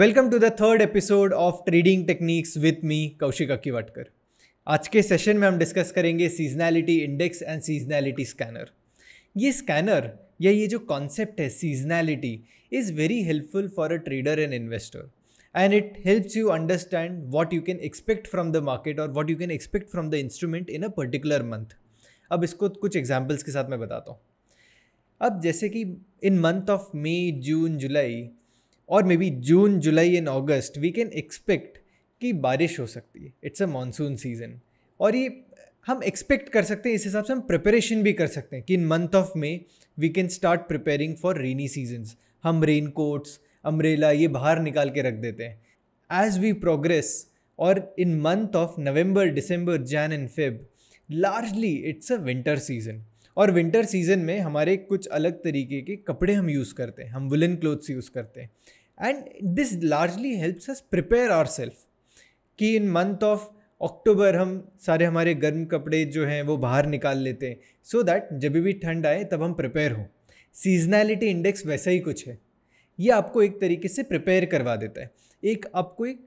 Welcome to the third episode of trading techniques with me Kaushik Akiwatkar आज के session में हम डिस्कस करेंगे seasonality index and seasonality scanner ये स्कैनर या ये जो कॉन्सेप्ट है seasonality is very helpful for a trader and investor and it helps you understand what you can expect from the market और what you can expect from the instrument in a particular month अब इसको कुछ examples के साथ मैं बताता हूँ अब जैसे कि in month of may June July और maybe June July and August we can expect कि बारिश हो सकती है इट्स अ मानसून सीज़न और ये हम एक्सपेक्ट कर सकते हैं इस हिसाब से हम प्रिपरेशन भी कर सकते हैं कि in month of May we can start preparing for rainy seasons हम रेन कोट्स अम्ब्रेला ये बाहर निकाल के रख देते हैं एज वी प्रोग्रेस और in month of November December Jan and Feb largely it's a winter season और विंटर सीज़न में हमारे कुछ अलग तरीके के कपड़े हम यूज़ करते हैं हम वुलन क्लोथ्स यूज़ करते हैं and this largely helps us prepare prepare self कि इन मंथ ऑफ अक्टूबर हम सारे हमारे गर्म कपड़े जो हैं वो बाहर निकाल लेते हैं सो दैट जब भी ठंड आए तब हम प्रिपेयर हों सीजनैलिटी इंडेक्स वैसा ही कुछ है ये आपको एक तरीके से प्रिपेयर करवा देता है एक आपको एक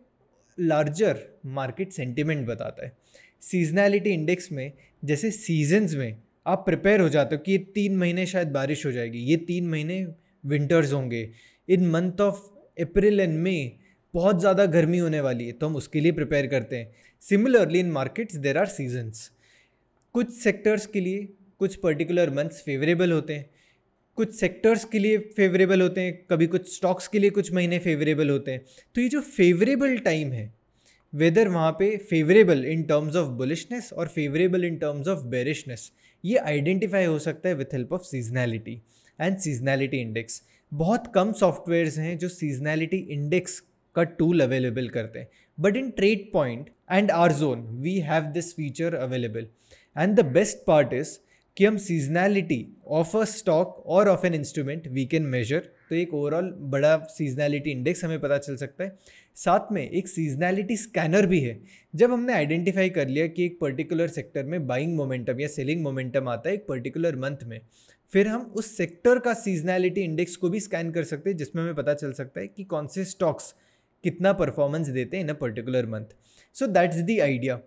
लार्जर मार्केट सेंटिमेंट बताता है सीजनैलिटी इंडेक्स में जैसे सीजन्स में आप प्रिपेयर हो जाते हो कि ये तीन महीने शायद बारिश हो जाएगी ये तीन महीने विंटर्स होंगे in month of April and May बहुत ज़्यादा गर्मी होने वाली है तो हम उसके लिए प्रिपेयर करते हैं similarly in markets there are seasons कुछ सेक्टर्स के लिए कुछ पर्टिकुलर मंथ्स फेवरेबल होते हैं कुछ सेक्टर्स के लिए फेवरेबल होते हैं कभी कुछ स्टॉक्स के लिए कुछ महीने फेवरेबल होते हैं तो ये जो फेवरेबल टाइम है वेदर वहाँ पे favourable in terms of bullishness और favourable in terms of bearishness ये आइडेंटिफाई हो सकता है with help of seasonality and seasonality index बहुत कम सॉफ्टवेयर्स हैं जो सीजनैलिटी इंडेक्स का टूल अवेलेबल करते हैं but in trade point and our zone we have this feature available and the best part is कि हम सीजनैलिटी ऑफ अ स्टॉक और of an instrument we can measure तो एक overall बड़ा seasonality index हमें पता चल सकता है साथ में एक सीजनैलिटी स्कैनर भी है जब हमने आइडेंटिफाई कर लिया कि एक पर्टिकुलर सेक्टर में बाइंग मोमेंटम या सेलिंग मोमेंटम आता है एक पर्टिकुलर मंथ में फिर हम उस सेक्टर का सीजनैलिटी इंडेक्स को भी स्कैन कर सकते हैं जिसमें हमें पता चल सकता है कि कौन से स्टॉक्स कितना परफॉर्मेंस देते हैं in a particular month so that's the idea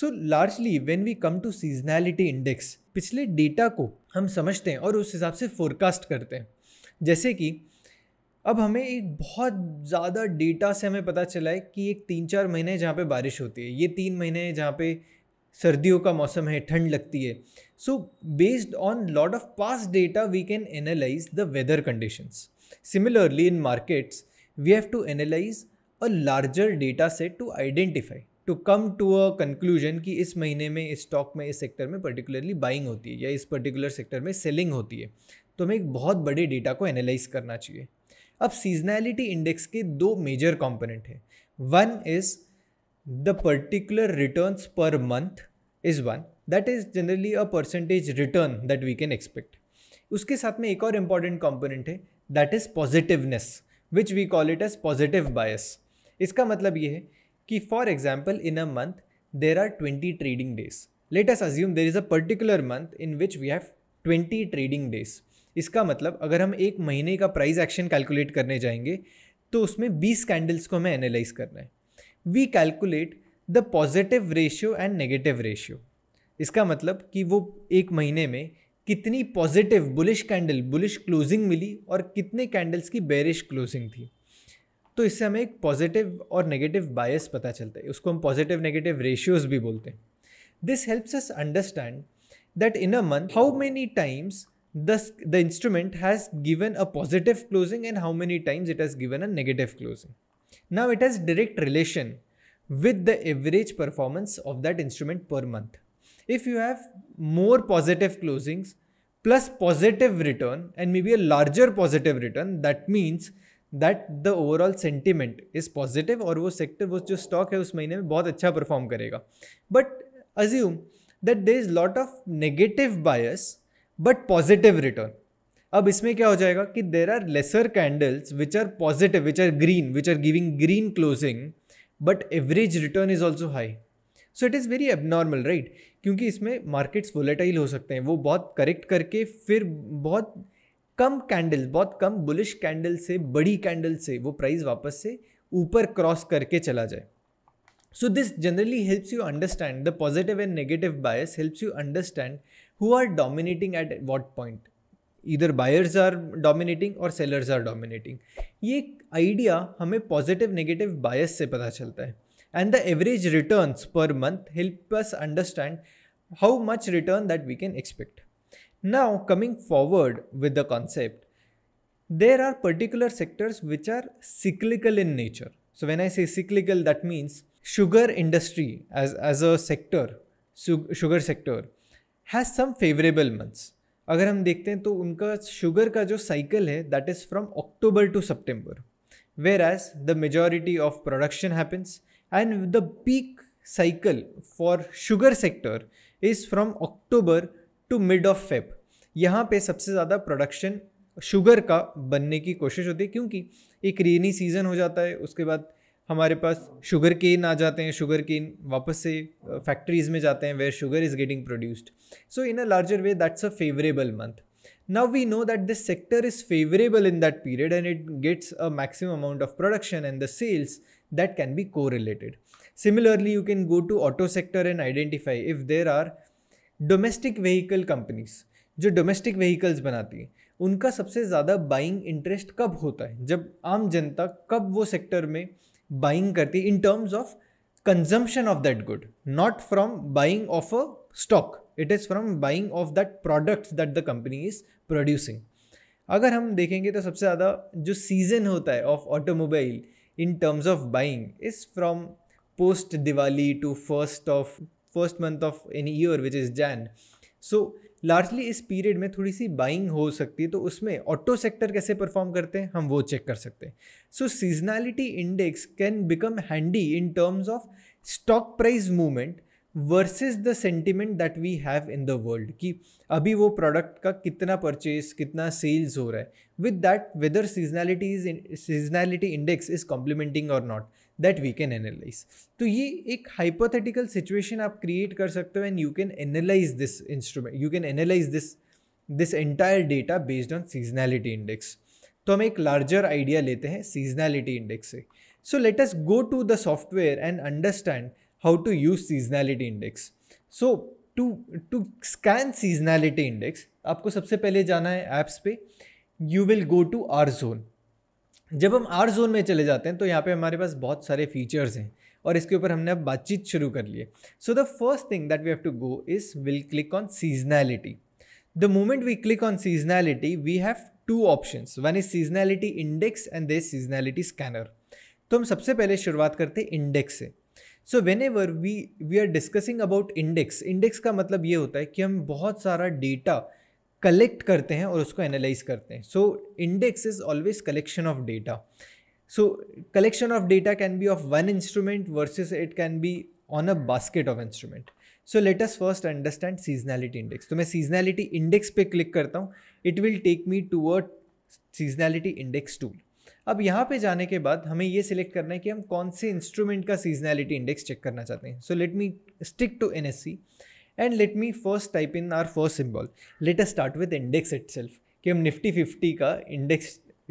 so largely when we come to seasonality index पिछले डेटा को हम समझते हैं और उस हिसाब से फोरकास्ट करते हैं जैसे कि अब हमें एक बहुत ज़्यादा डेटा से हमें पता चला है कि एक तीन चार महीने जहाँ पे बारिश होती है ये तीन महीने जहाँ पे सर्दियों का मौसम है ठंड लगती है So based on lot of past data, we can analyze the weather conditions. Similarly, in markets, we have to analyze a larger data set to identify to come to a conclusion कि इस महीने में इस stock में इस sector में particularly buying होती है या इस पर्टिकुलर सेक्टर में सेलिंग होती है तो हमें एक बहुत बड़े डेटा को एनालाइज करना चाहिए अब सीजनैलिटी इंडेक्स के दो मेजर कॉम्पोनेंट हैं one is the particular returns per month is one that is generally a percentage return that we can expect उसके साथ में एक और इम्पॉर्टेंट कॉम्पोनेंट है that is positiveness which we call it as positive bias इसका मतलब ये है कि for example in a month there are twenty trading days let's assume there is a particular month in which we have twenty trading days इसका मतलब अगर हम एक महीने का प्राइस एक्शन कैलकुलेट करने जाएंगे तो उसमें बीस कैंडल्स को हमें एनालाइज करना है we calculate the positive ratio and negative ratio इसका मतलब कि वो एक महीने में कितनी positive bullish candle bullish closing मिली और कितने कैंडल्स की बेरिश क्लोजिंग थी तो इससे हमें एक पॉजिटिव और नेगेटिव बायस पता चलता है उसको हम पॉजिटिव नेगेटिव रेशियोज़ भी बोलते हैं this helps us understand that in a month how many times does the instrument has given a positive closing and how many times it has given a negative closing now it has direct relation with the average performance of that instrument per month if you have more positive closings plus positive return and maybe a larger positive return that means that the overall sentiment is positive or wo sector wo jo stock hai us mahine mein bahut acha perform karega but assume that there is a lot of negative bias but positive return अब इसमें क्या हो जाएगा कि there are lesser candles which are positive which are green which are giving green closing but average return is also so it is very abnormal right क्योंकि इसमें markets volatile हो सकते हैं वो बहुत करेक्ट करके फिर बहुत कम कैंडल बहुत कम बुलिश कैंडल से बड़ी कैंडल से वो प्राइस वापस से ऊपर क्रॉस करके चला जाए so this generally helps you understand the positive and negative bias helps you understand who are dominating at what point इधर बायर्स आर डोमिनेटिंग और सेलर्स आर डोमिनेटिंग ये आइडिया हमें पॉजिटिव नेगेटिव बायस से पता चलता है and the average returns per month help us understand how much return that we can expect. Now coming forward with the concept, there are particular sectors which are cyclical in nature. So when I say cyclical, that means sugar industry as, as a sector, sugar sector has some favorable months. अगर हम देखते हैं तो उनका sugar का जो cycle है that is from October to September whereas the majority of production happens and the peak cycle for sugar sector is from October to mid of Feb. यहाँ पे सबसे ज़्यादा production sugar का बनने की कोशिश होती है क्योंकि एक rainy season हो जाता है उसके बाद हमारे पास शुगर केन आ जाते हैं शुगर केन वापस से फैक्ट्रीज में जाते हैं where sugar is getting produced so in a larger way that's a favourable month now we know that this sector is favourable in that period and it gets a maximum amount of production and the sales that can be correlated. Similarly, you can go to auto sector and identify if there are domestic vehicle companies जो domestic vehicles बनाती हैं उनका सबसे ज़्यादा buying interest कब होता है जब आम जनता कब वो सेक्टर में बाइंग करती है in terms of consumption of that good not from buying of a stock it is from buying of that products that the company is producing अगर हम देखेंगे तो सबसे ज़्यादा जो सीज़न होता है of automobile in terms of buying is from post Diwali to first of first month of any year which is Jan so largely इस पीरियड में थोड़ी सी बाइंग हो सकती है तो उसमें ऑटो सेक्टर कैसे परफॉर्म करते हैं हम वो चेक कर सकते हैं so seasonality index can become handy in terms of stock price movement versus the sentiment that we have in the world कि अभी वो प्रोडक्ट का कितना परचेज कितना सेल्स हो रहा है with that whether seasonality is in, seasonality index is complementing or not that we can analyze तो ये एक hypothetical situation आप create कर सकते हो and you can analyze this instrument you can analyze this this entire data based on seasonality index तो हम एक larger idea लेते हैं seasonality index से so let us go to the software and understand how to use seasonality index so to to scan seasonality index आपको सबसे पहले जाना है apps पे you will go to our zone जब हम आर जोन में चले जाते हैं तो यहाँ पे हमारे पास बहुत सारे फीचर्स हैं और इसके ऊपर हमने अब बातचीत शुरू कर ली है so the first thing that we have to go is will click on seasonality the moment we click on seasonality we have two option one is seasonality index and the seasonality scanner तो हम सबसे पहले शुरुआत करते हैं index से so whenever we we are discussing about index index का मतलब ये होता है कि हम बहुत सारा डेटा कलेक्ट करते हैं और उसको एनालाइज करते हैं so index is always collection of data so collection of data can be of one instrument versus it can be on a basket of instrument so let us first understand seasonality index तो मैं seasonality index पे click करता हूँ it will take me to a seasonality index tool अब यहाँ पे जाने के बाद हमें ये सिलेक्ट करना है कि हम कौन से इंस्ट्रूमेंट का सीजनैलिटी इंडेक्स चेक करना चाहते हैं so let me stick to N S C and let me first type in our first symbol. Let us start with index itself कि हम निफ्टी फिफ्टी का इंडेक्स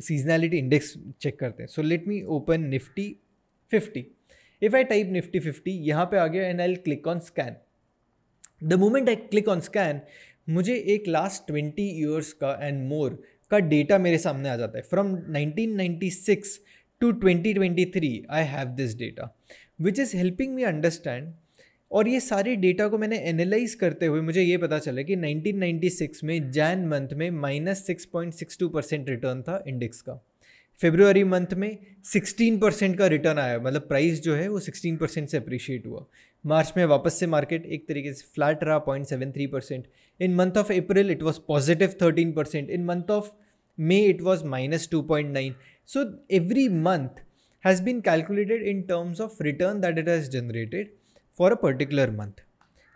सीजनैलिटी इंडेक्स चेक करते हैं so let me open Nifty fifty if I type Nifty fifty यहाँ पे आ गया and I click on scan the moment I click on scan मुझे एक लास्ट ट्वेंटी ईयर्स का एंड मोर का डेटा मेरे सामने आ जाता है from 1996 to 2023 I have this data which is helping me understand और ये सारे डेटा को मैंने एनालाइज करते हुए मुझे ये पता चला कि 1996 में जैन मंथ में minus six point six two percent return था इंडेक्स का फेब्रुवरी मंथ में 16 परसेंट का रिटर्न आया मतलब प्राइस जो है वो 16 परसेंट से अप्रिशिएट हुआ मार्च में वापस से मार्केट एक तरीके से फ्लैट रहा point seven three percent in month of April it was positive thirteen percent in month of May it was minus two point nine so every month has been calculated in terms of return that it has generated for a particular month.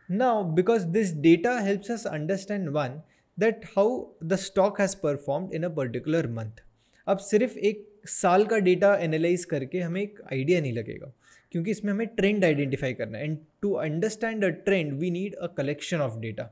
Now, because this data helps us understand one, that how the stock has performed in a particular month. अब सिर्फ एक साल का data analyse करके हमें एक idea नहीं लगेगा क्योंकि इसमें हमें ट्रेंड आइडेंटिफाई करना है and to understand a trend we need a collection of data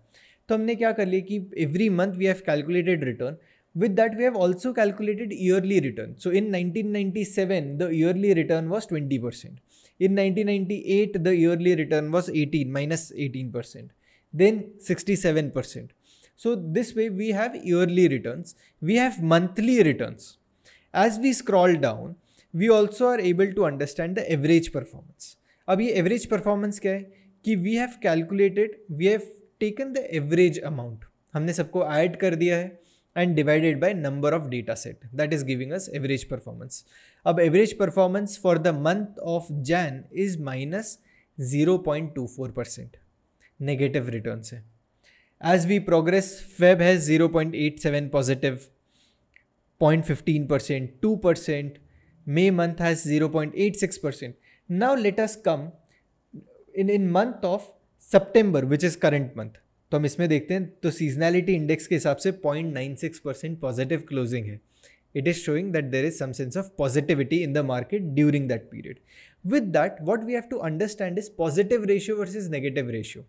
तो हमने क्या कर लिया कि every month we have calculated return with that we have also calculated yearly return so in 1997 the yearly return was 20% In 1998, the yearly return was 18, 18%, then 67%. So this way we have yearly returns, we have monthly returns. As we scroll down, we also are able to understand the average performance. Now, ये average performance क्या है we have calculated. We have taken the average amount. We have added add and divided by number of data set that is giving us average performance. Ab average performance for the month of Jan is minus 0.24% negative returns है. As we progress Feb has 0.87 positive 0.15%, 2%, May month has 0.86%. Now let us come in, in month of September which is current month. तो हम इसमें देखते हैं तो seasonality index के हिसाब से point nine six percent positive closing है it is showing that there is some sense of positivity in the market during that period with that what we have to understand is positive ratio versus negative ratio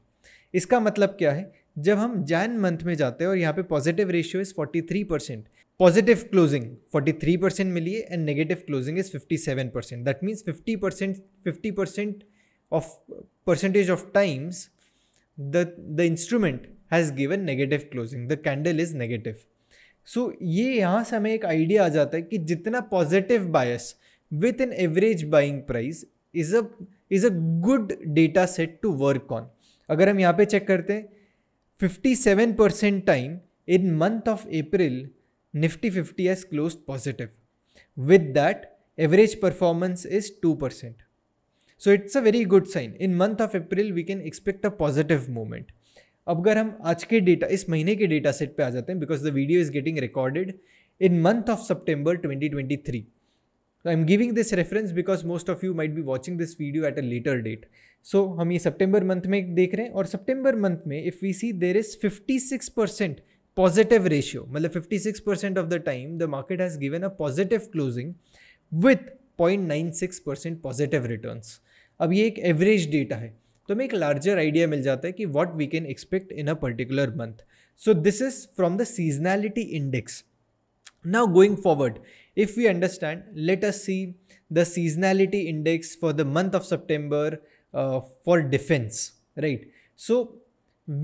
इसका मतलब क्या है जब हम Jain month में जाते हैं और यहाँ पे positive ratio is forty three percent positive closing forty three percent मिली है and negative closing is fifty seven percent that means fifty percent fifty percent of percentage of times the, the instrument has given negative closing. The candle is negative. So so, ये यहाँ से हमें एक idea आ जाता है कि जितना positive bias with an average buying price is a is a good data set to work on अगर हम यहाँ पे चेक करते हैं fifty seven percent time in month of April Nifty fifty as close positive with that average performance is two percent so it's a very good sign in month of April we can expect a positive movement अब अगर हम आज के data इस महीने के data set पर आ जाते हैं because the video is getting recorded in month of three 2023 I am giving this reference because most of you might be watching this video at a later date so हम ये September month में देख रहे हैं और September month में if we see there is fifty six percent positive ratio मतलब fifty six percent of the time the market has given a positive closing with 0.96% positive returns अब ये एक एवरेज डेटा है तो हमें एक लार्जर आइडिया मिल जाता है कि what we can expect in a particular month so this is from the seasonality index now going forward if we understand let us see the seasonality index for the month of september uh, for defense right so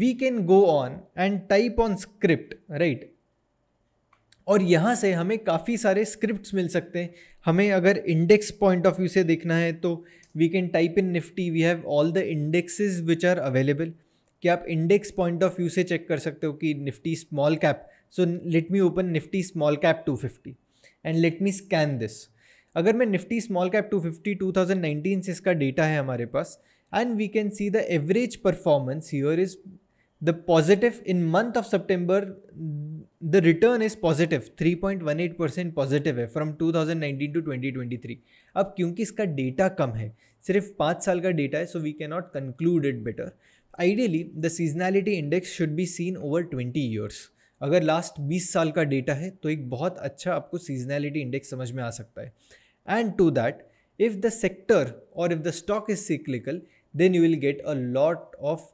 we can go on and type on script right और यहाँ से हमें काफ़ी सारे scripts मिल सकते हैं हमें अगर इंडेक्स पॉइंट ऑफ व्यू से देखना है तो we can type in Nifty we have all the indexes which are available कि आप इंडेक्स पॉइंट ऑफ व्यू से चेक कर सकते हो कि Nifty small cap so let me open Nifty small cap 250 and let me scan this अगर मैं निफ्टी स्मॉल कैप 250 2019 से इसका डेटा है हमारे पास and we can see the average performance here is the positive in month of September the return is positive 3.18 percent positive है from 2019 to 2023 अब क्योंकि इसका डेटा कम है सिर्फ पाँच साल का डेटा है so we can not conclude it better ideally the seasonality index should be seen over 20 years अगर लास्ट 20 साल का डेटा है तो एक बहुत अच्छा आपको सीजनैलिटी इंडेक्स समझ में आ सकता है and to that if the sector और if the stock is cyclical then you will get a lot of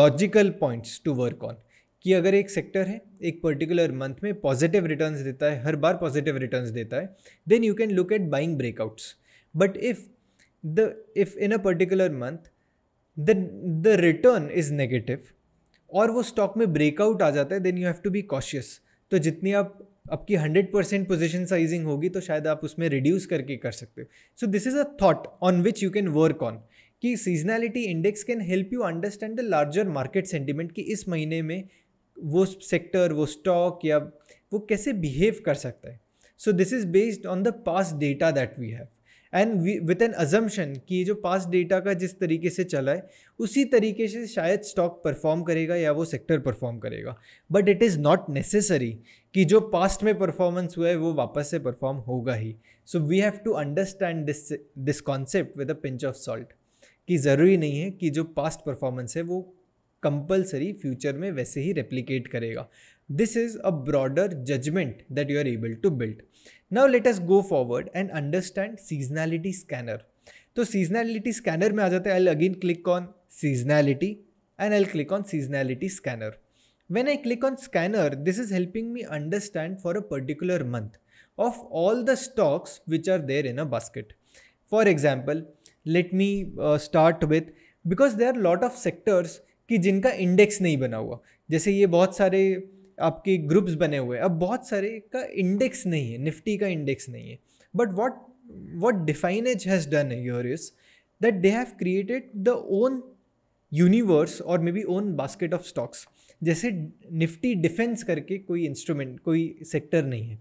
logical points to work on कि अगर एक सेक्टर है एक पर्टिकुलर मंथ में पॉजिटिव रिटर्न्स देता है हर बार पॉजिटिव रिटर्न्स देता है then you can look at buying breakouts but if the if in a particular month the the return is negative और वो स्टॉक में ब्रेकआउट आ जाता है then you have to be cautious तो जितनी आप आपकी हंड्रेड परसेंट पोजिशन साइजिंग होगी तो शायद आप उसमें रिड्यूस करके कर सकते हो so this is a thought on which you can work on कि seasonality index can help you understand the larger market sentiment कि इस महीने में वो सेक्टर वो स्टॉक या वो कैसे बिहेव कर सकता है so this is based on the past data that we have and with an assumption कि जो पास डेटा का जिस तरीके से चला है उसी तरीके से शायद स्टॉक परफॉर्म करेगा या वो सेक्टर परफॉर्म करेगा but it is not necessary कि जो पास्ट में परफॉर्मेंस हुआ है वो वापस से परफॉर्म होगा ही so we have to understand this this concept with a pinch of salt कि ज़रूरी नहीं है कि जो पास्ट परफॉर्मेंस है वो कंपलसरी फ्यूचर में वैसे ही रेप्लीकेट करेगा this is a broader judgement that you are able to build now let us go forward and understand seasonality scanner तो सीजनैलिटी स्कैनर में आ जाते हैं I again click on seasonality and I click on seasonality scanner when I click on scanner this is helping me understand for a particular month of all the stocks which are there in a basket for example let me start with because they are lot of sectors कि जिनका index नहीं बना हुआ जैसे ये बहुत सारे आपके ग्रुप्स बने हुए हैं अब बहुत सारे का इंडेक्स नहीं है निफ्टी का इंडेक्स नहीं है but what what Definedge has done here is that they have created the own universe और maybe own basket of stocks जैसे निफ्टी डिफेंस करके कोई इंस्ट्रूमेंट कोई सेक्टर नहीं है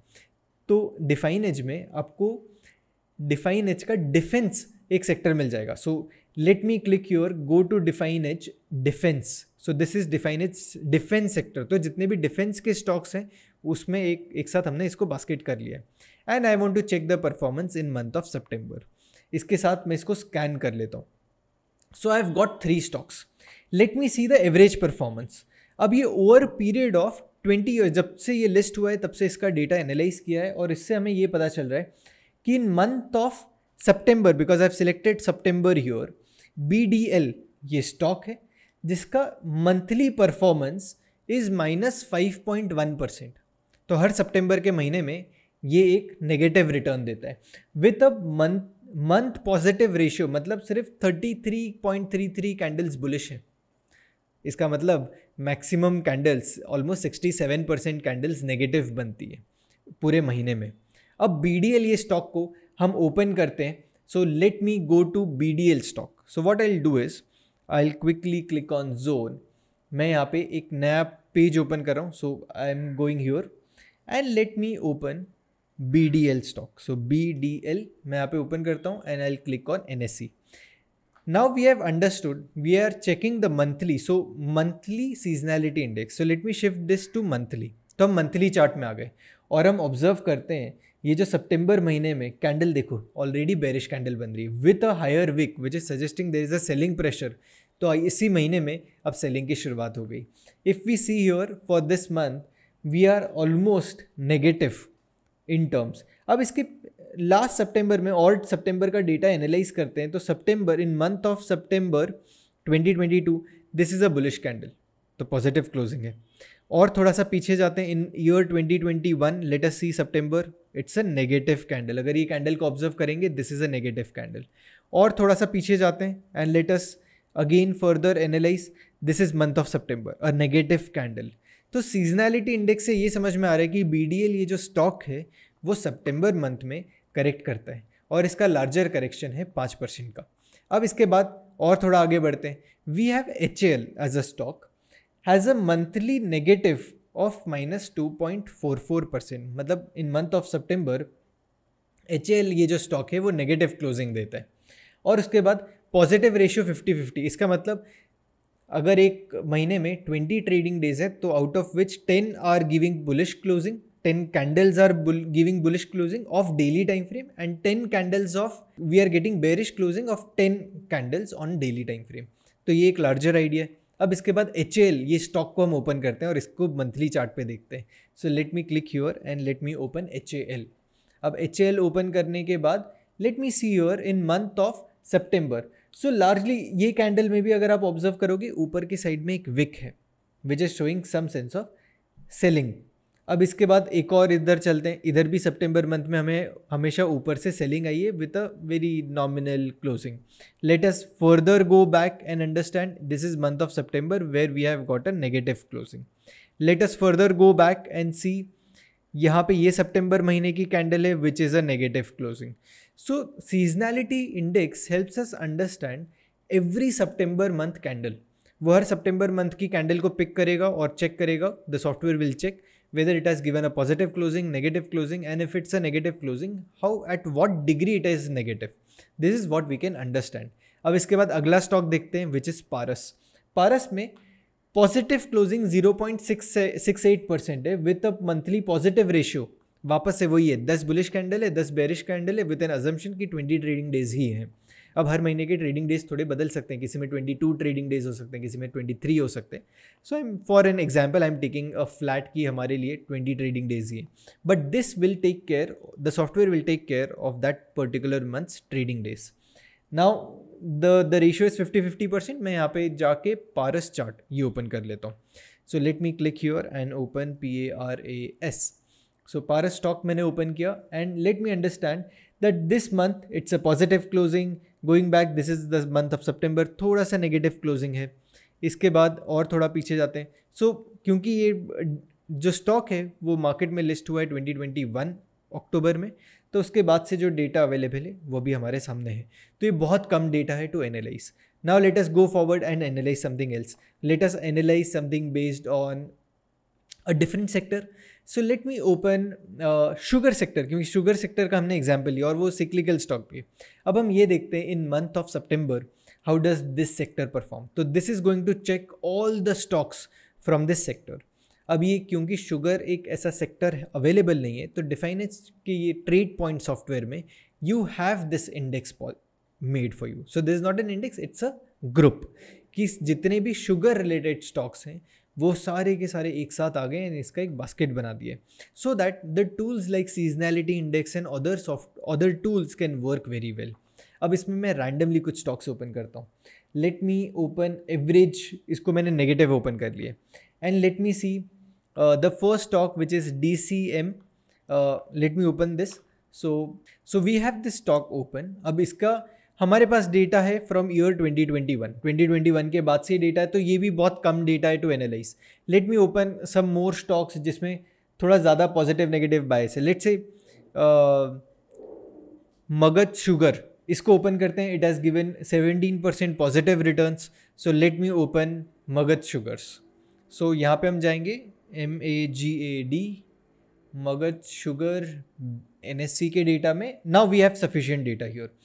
तो डिफाइन एज में आपको डिफाइन एज का डिफेंस एक सेक्टर मिल जाएगा so so, let me click here go to define edge defence so this is define its defence sector तो जितने भी डिफेंस के स्टॉक्स हैं उसमें एक एक साथ हमने इसको बास्केट कर लिया है and I want to check the performance in month of September इसके साथ मैं इसको स्कैन कर लेता हूँ so I have got three stocks let me see the average performance अब ये over period of twenty year जब से ये लिस्ट हुआ है तब से इसका डेटा एनालाइज किया है और इससे हमें ये पता चल रहा है कि in month of September because I have selected September here B ये स्टॉक है जिसका monthly performance is minus five point one percent तो हर सितंबर के महीने में ये एक नेगेटिव रिटर्न देता है with a month month positive ratio मतलब सिर्फ thirty three three point three candles bullish है इसका मतलब maximum candles almost sixty seven percent candles negative बनती है पूरे महीने में अब बी डी एल ये स्टॉक को हम ओपन करते हैं so let me go to B D L stock so what I do is I quickly click on zone मैं यहाँ पे एक नया पेज ओपन कर रहा हूँ so I am going here and let me open B D L stock so B D L मैं यहाँ पे ओपन करता हूँ and I click on N S C now we have understood we are checking the monthly so monthly seasonality index so let me shift this to monthly तो हम monthly chart में आ गए और हम ऑब्जर्व करते हैं ये जो सितंबर महीने में कैंडल देखो ऑलरेडी बेरिश कैंडल बन रही है with a higher wick which is suggesting there is a selling pressure तो इसी महीने में अब सेलिंग की शुरुआत हो गई if we see here for this month we are almost negative in terms अब इसके लास्ट सितंबर में और सितंबर का डेटा एनालाइज करते हैं तो सितंबर in month of September 2022 this is a bullish candle तो पॉजिटिव क्लोजिंग है और थोड़ा सा पीछे जाते हैं in year 2021 let us see September it's a negative candle अगर ये कैंडल को ऑब्जर्व करेंगे this is a negative candle और थोड़ा सा पीछे जाते हैं and let's again further analyse this is month of September a negative candle तो सीजनैलिटी इंडेक्स से ये समझ में आ रहा है कि बी ये जो स्टॉक है वो सेप्टेम्बर मंथ में करेक्ट करता है और इसका लार्जर करेक्शन है पाँच परसेंट का अब इसके बाद और थोड़ा आगे बढ़ते हैं we have H L as a stock has a monthly negative of minus two point four four percent मतलब in month of September H L ये जो स्टॉक है वो नेगेटिव क्लोजिंग देता है और उसके बाद पॉजिटिव रेशियो फिफ्टी फिफ्टी इसका मतलब अगर एक महीने में ट्वेंटी ट्रेडिंग डेज है तो out of which ten are giving bullish closing ten candles are giving bullish closing of daily time frame and ten candles of we are getting bearish closing of ten candles on daily time frame तो ये एक larger idea है अब इसके बाद H ये stock को हम ओपन करते हैं और इसको मंथली चार्ट पे देखते हैं so let me click here and let me open H अब एच ओपन करने के बाद let me see here in month of September so largely ये कैंडल में भी अगर आप ऑब्जर्व करोगे ऊपर की साइड में एक विक है which is showing some sense of selling अब इसके बाद एक और इधर चलते हैं इधर भी सितंबर मंथ में हमें हमेशा ऊपर से सेलिंग आई है with a very nominal closing let us further go back and understand this is month of September where we have got a negative closing let us further go back and see यहाँ पे ये सितंबर महीने की candle है which is a negative closing so seasonality index helps us understand every September month candle वो हर सितंबर मंथ की कैंडल को पिक करेगा और चेक करेगा the software will check whether it has given a positive closing, negative closing, and if it's a negative closing, how at what degree it is negative. This is what we can understand. अब इसके बाद अगला stock देखते हैं which is Paras Paras में positive closing 0.68 percent है with a monthly positive ratio वापस से वही है दस बुलिश कैंडल है दस बेरिश कैंडल है विद एन अजम्पन की ट्वेंटी ट्रेडिंग डेज ही है अब हर महीने के ट्रेडिंग डेज थोड़े बदल सकते हैं किसी में ट्वेंटी टू ट्रेडिंग डेज हो सकते हैं किसी में ट्वेंटी थ्री हो सकते हैं so I am for an example I am taking a flat की हमारे लिए ट्वेंटी ट्रेडिंग डेज ये but this will take care the software will take care of that particular month's trading days now the the ratio is fifty fifty percent मैं यहाँ पे जाके पारस chart ये open कर लेता हूँ so let me click here and open P A R A S so Paras stock मैंने open किया and let me understand that this month it's a positive closing going back this is the month of September थोड़ा सा negative closing है इसके बाद और थोड़ा पीछे जाते हैं सो so, क्योंकि ये जो स्टॉक है वो मार्केट में लिस्ट हुआ है ट्वेंटी ट्वेंटी वन अक्टूबर में तो उसके बाद से जो डेटा अवेलेबल है वो भी हमारे सामने है तो ये बहुत कम डेटा है to analyse now let us go forward and analyse something else let us analyse something based on a different sector so let me open sugar sector क्योंकि शुगर सेक्टर का हमने एग्जाम्पल लिया और वो सिक्लिकल स्टॉक भी अब हम ये देखते हैं in month of September how does this sector perform तो this is going to check all the stocks from this sector अब ये क्योंकि शुगर एक ऐसा सेक्टर अवेलेबल नहीं है तो डिफाइनेंस के ये ट्रेड पॉइंट सॉफ्टवेयर में you have this index made for you so this is not an index it's a group कि जितने भी शुगर रिलेटेड स्टॉक्स हैं वो सारे के सारे एक साथ आ गए एंड इसका एक बास्केट बना दिए so that the tools like seasonality index and other soft other tools can work very well अब इसमें मैं रैंडमली कुछ स्टॉक्स ओपन करता हूँ लेट मी ओपन एवरेज इसको मैंने नेगेटिव ओपन कर लिए and let me see the first stock which is D C M let me open this so so we have this stock open अब इसका हमारे पास डेटा है फ्रॉम ईयर 2021 2021 के बाद से डेटा है तो ये भी बहुत कम डेटा है to analyse let me open some more stocks जिसमें थोड़ा ज़्यादा पॉजिटिव नेगेटिव बायस है लेट से मगध शुगर इसको ओपन करते हैं it has given 17 percent positive return so let me open Magadh sugars सो यहाँ पे हम जाएंगे M A G A D Magadh sugar एन के डेटा में now we have sufficient data here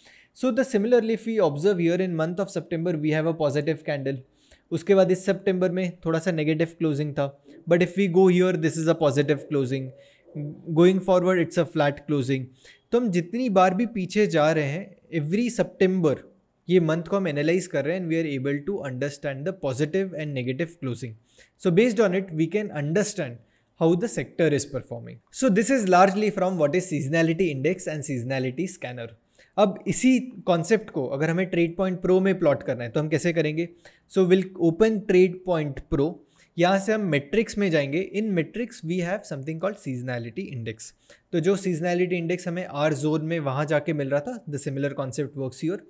so the similarly if we observe year in month of September we have a positive candle उसके बाद इस सेप्टेंबर में थोड़ा सा नेगेटिव क्लोजिंग था but if we go here this is a positive closing going forward it's a flat closing तो हम जितनी बार भी पीछे जा रहे हैं एवरी सेप्टेंबर ये मंथ को हम एनालाइज कर रहे हैं and we are able to understand the positive and negative closing so based on it we can understand how the sector is performing so this is largely from what is seasonality index and seasonality scanner अब इसी concept को अगर हमें Trade Point Pro में plot करना है तो हम कैसे करेंगे so will open Trade Point Pro यहाँ से हम मेट्रिक्स में जाएंगे in matrix we have something called seasonality index तो जो सीजनैलिटी इंडेक्स हमें आर जोन में वहाँ जाके मिल रहा था the similar concept work your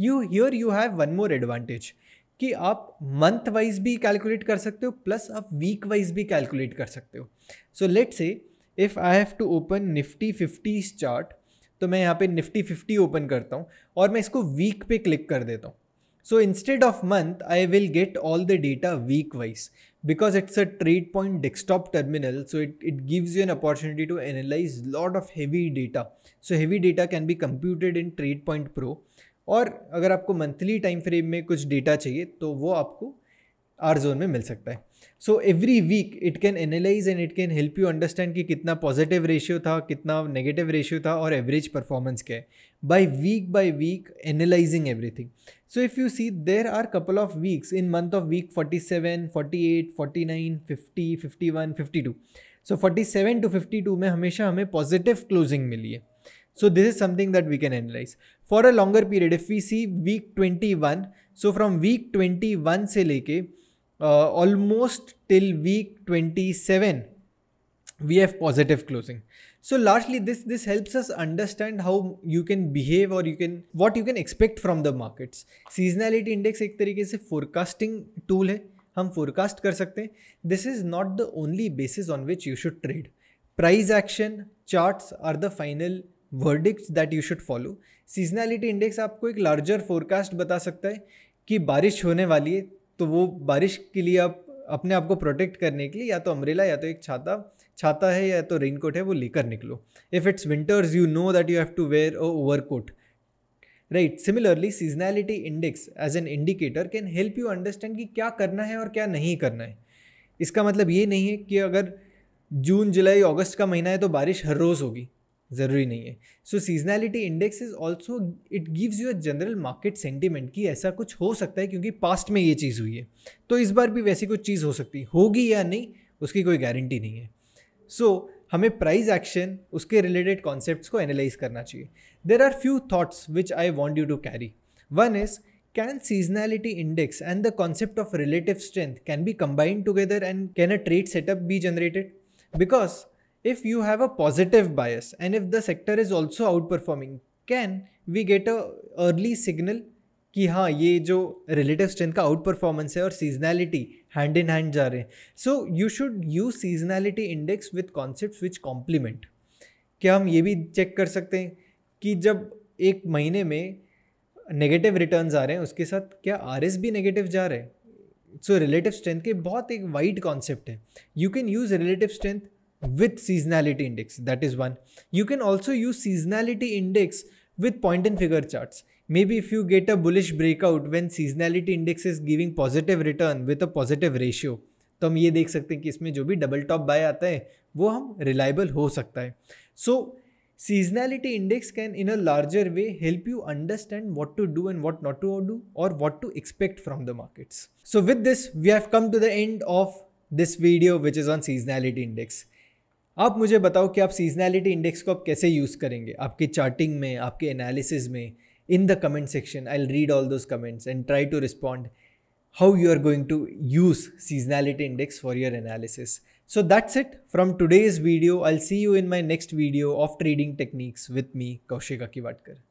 you here you have one more advantage कि आप मंथ वाइज भी कैलकुलेट कर सकते हो प्लस आप वीक वाइज भी कैलकुलेट कर सकते हो so let's say if I have to open Nifty fifty's chart तो मैं यहाँ पे निफ्टी फिफ्टी ओपन करता हूँ और मैं इसको वीक पे क्लिक कर देता हूँ so instead of month I will get all the data week wise because it's a Trade Point desktop terminal so it it gives you an opportunity to analyse lot of heavy data so heavy data can be computed in trade Point Pro और अगर आपको monthly time frame में कुछ data चाहिए तो वो आपको are zone में मिल सकता है so every week it can analyse and it can help you understand कि कितना पॉजिटिव रेशियो था कितना नेगेटिव रेशियो था और एवरेज परफॉर्मेंस क्या है by week by week analysing everything so if you see there are couple of weeks in month of week forty forty forty seven eight nine fifty fifty one fifty two so forty seven to fifty two में हमेशा हमें positive closing मिली है so this is something that we can analyse for a longer period if we see week twenty one so from week twenty one से लेके almost till week 27 we have positive closing so largely this this helps us understand how you can behave or you can what you can expect from the markets seasonality index एक तरीके से forecasting tool है हम forecast कर सकते हैं this is not the only basis on which you should trade price action charts are the final verdicts that you should follow seasonality index आपको एक larger forecast बता सकता है कि बारिश होने वाली है तो वो बारिश के लिए आप अपने आप को प्रोटेक्ट करने के लिए या तो अम्ब्रेला या तो एक छाता छाता है या तो रेनकोट है वो लेकर निकलो if it's winters you know that you have to wear a overcoat right similarly seasonality index as an indicator can help you understand कि क्या करना है और क्या नहीं करना है इसका मतलब ये नहीं है कि अगर जून जुलाई अगस्त का महीना है तो बारिश हर रोज़ होगी ज़रूरी नहीं है so seasonality index is also it gives you a general market sentiment कि ऐसा कुछ हो सकता है क्योंकि पास्ट में ये चीज़ हुई है तो इस बार भी वैसी कुछ चीज़ हो सकती होगी या नहीं उसकी कोई गारंटी नहीं है सो so, हमें प्राइज एक्शन उसके रिलेटेड कॉन्सेप्ट को एनालाइज करना चाहिए there are few thoughts which I want you to carry one is can seasonality index and the concept of relative strength can be combined together and can a trade setup be generated because if you have a positive bias and if the sector is also outperforming can we get a early signal कि हाँ ये जो relative strength का outperformance है और seasonality hand in hand जा रहे हैं so you should use seasonality index with concept which complement क्या हम ये भी चेक कर सकते हैं कि जब एक महीने में नेगेटिव रिटर्न आ रहे हैं उसके साथ क्या आर एस भी नेगेटिव जा रहे हैं सो रिलेटिव स्ट्रेंथ के बहुत एक वाइड कॉन्सेप्ट है you can use relative strength with seasonality index. That is one. You can also use seasonality index with point and figure charts. Maybe if you get a bullish breakout when seasonality index is giving positive return with a positive ratio, तो हम ये देख सकते हैं कि इसमें जो भी डबल टॉप बाय आता है वो हम रिलायबल हो सकता है so seasonality index can in a larger way help you understand what to do and what not to do और what to expect from the markets so with this we have come to the end of this video which is on seasonality index आप मुझे बताओ कि आप seasonality index को आप कैसे use करेंगे आपके चार्टिंग में आपके एनालिसिस में in the comment section I read all those comments and try to respond how you are going to use seasonality index for your analysis so that's it from today's video I see you in my next video of trading techniques with me Kaushik अकीवाटकर